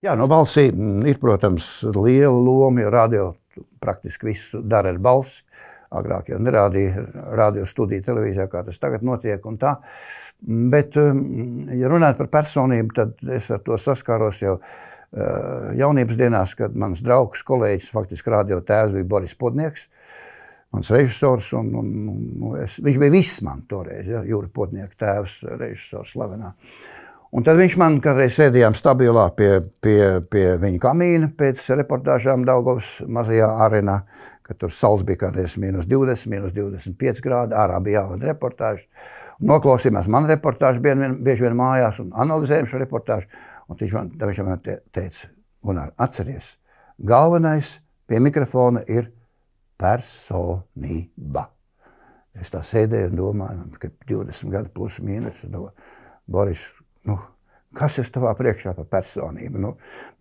Jā, no balsī mm, ir, protams, liela loma, jo radio praktiski visu dara ar balsi. Agrāk jau nerādīja radio studiju televīzijā, kā tas tagad notiek un tā. Mm, bet, mm, ja runāt par personību, tad es ar to saskāros jau eh, jaunības dienās, kad mans draugs, kolēģis, faktiski radio tēvs bija Boris Podnieks, mans režisors, un, un, un es, viņš bija viss man toreiz, ja, Jūra Podnieka tēvs, režisors slavenā. Uh, Un tad viņš man kādreiz sēdījām stabilā pie, pie, pie viņa kamīna pēc reportāžām Daugovas mazajā arēnā, kad tur sals bija kādreiz minus 20, minus 25 grādi, ārā bija jāvada reportāžas. Noklausījumās man reportāžu bieži vien mājās un analizējām šo reportāžu. Un viņš man, viņš man teica, Gunār, atceries, galvenais pie mikrofona ir personība. Es tā sēdēju un domāju, ka 20 gadu plus mīnus, Boris, nu, kas es tavā priekšā par personību? Nu,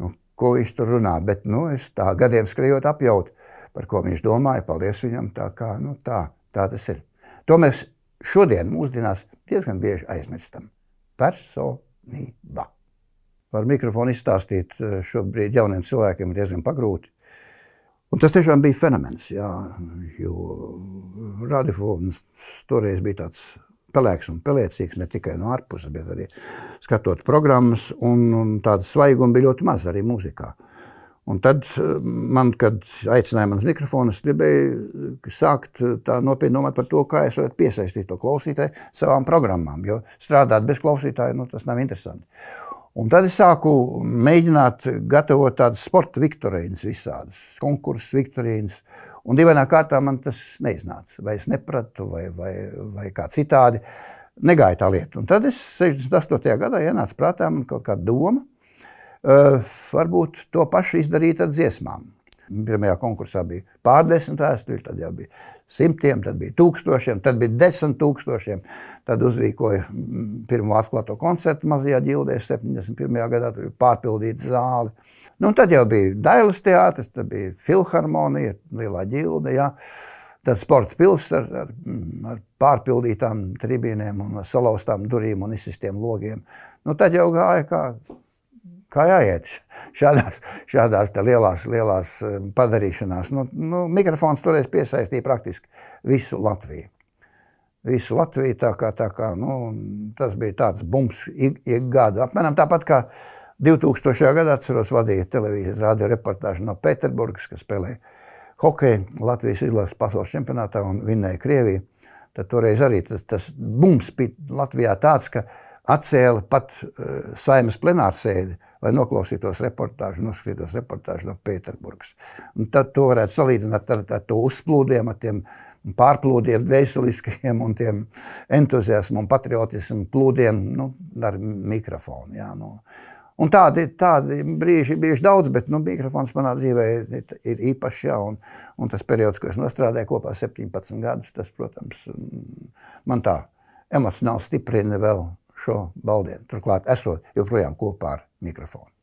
nu, ko viņš tur runā? Bet nu, es tā gadiem skrējot apjaut, par ko viņš domāja. Paldies viņam. Tā, kā, nu, tā, tā tas ir. To mēs šodien mūsdienās diezgan bieži aizmirstam. Personība. Par mikrofonu izstāstīt eh, šobrīd jauniem cilvēkiem ir diezgan pagrūti. Un tas tiešām bija fenomens, jā, jo radiofons toreiz bija tāds pelēks un pelēcīgs ne tikai no ārpuses, bet arī skatot programmas, un, un tāda svaiguma bija ļoti maz arī mūzikā. Un tad eh, man, kad aicināja manas mikrofonus, gribēja eh, sākt eh, tā nopietni domāt par to, kā es varētu piesaistīt to klausītāju savām programmām, jo strādāt bez klausītāja, nu, tas nav interesanti. Un tad es sāku mēģināt gatavot tādas sporta viktorīnas visādas, konkursu viktorīnas, uh, Un dīvainā kārtā man tas neiznāca. Vai es nepratu, vai, vai, vai kā citādi. Negāja tā lieta. Un tad es 68. gadā ienāca prātā man kaut kāda doma, uh, varbūt to pašu izdarīt ar dziesmām. Pirmajā konkursā bija pārdesmit vēstuļi, tad jau bija simtiem, tad bija tūkstošiem, tad bija desmit tūkstošiem. Tad uzrīkoja mm, pirmo atklāto koncertu mazajā ģildē 71. gadā, tur bija pārpildīta zāle. Nu, tad jau bija Dailas teātris, tad bija filharmonija, lielā ģilde, jā. Tad sporta pilsēta ar, ar, mm, ar pārpildītām tribīnēm un salauztām durīm un izsistiem logiem. Nu, tad jau gāja kā kā jāiet šādās, šādās lielās, lielās um, padarīšanās. Nu, nu, mikrofons toreiz piesaistīja praktiski visu Latviju. Visu Latviju tā kā, tā kā nu, tas bija tāds bums ik, ik gadu. Apmēram tāpat kā 2000. gadā atceros vadīja televīzijas radio reportāžu no Pēterburgas, kas spēlēja hokeju Latvijas izlases pasaules čempionātā un vinnēja Krieviju. Tad toreiz arī tas, tas bums bija Latvijā tāds, ka uh, atcēla pat uh, saimas plenārsēdi, lai noklausītos reportāžu, noskatītos reportāžu no Pēterburgas. Un tad to varētu salīdzināt ar, ar to uzplūdiem, ar tiem pārplūdiem, dvēseliskajiem un tiem entuziasmu un patriotismu plūdiem, nu, ar mikrofonu. Jā, nu. Un tādi, tādi brīži ir bijuši daudz, bet nu, mikrofons manā dzīvē ir, ir īpašs. Jā, un, un tas periods, ko es strādāju kopā 17 gadus, tas, protams, mm, man tā emocionāli stiprina vēl šo baldienu. Turklāt esot joprojām kopā ar mikrofonu.